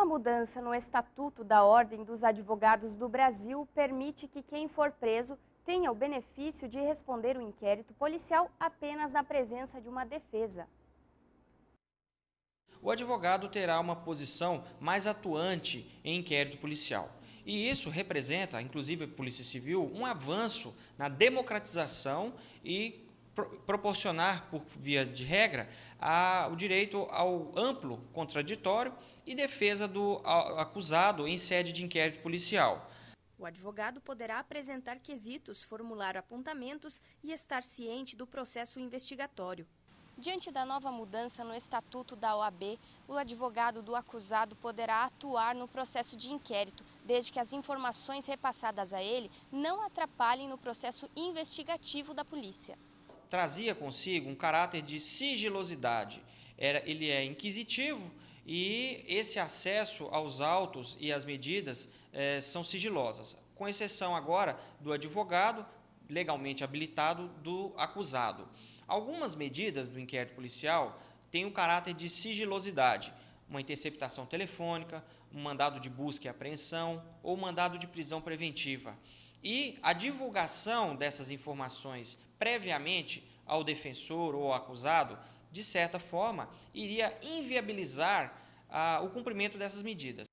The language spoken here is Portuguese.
Uma mudança no Estatuto da Ordem dos Advogados do Brasil permite que quem for preso tenha o benefício de responder o inquérito policial apenas na presença de uma defesa? O advogado terá uma posição mais atuante em inquérito policial. E isso representa, inclusive a Polícia Civil, um avanço na democratização e proporcionar, por via de regra, a, o direito ao amplo contraditório e defesa do acusado em sede de inquérito policial. O advogado poderá apresentar quesitos, formular apontamentos e estar ciente do processo investigatório. Diante da nova mudança no estatuto da OAB, o advogado do acusado poderá atuar no processo de inquérito, desde que as informações repassadas a ele não atrapalhem no processo investigativo da polícia trazia consigo um caráter de sigilosidade. Era, ele é inquisitivo e esse acesso aos autos e às medidas eh, são sigilosas, com exceção agora do advogado legalmente habilitado do acusado. Algumas medidas do inquérito policial têm o caráter de sigilosidade, uma interceptação telefônica, um mandado de busca e apreensão ou um mandado de prisão preventiva. E a divulgação dessas informações previamente ao defensor ou ao acusado, de certa forma, iria inviabilizar ah, o cumprimento dessas medidas.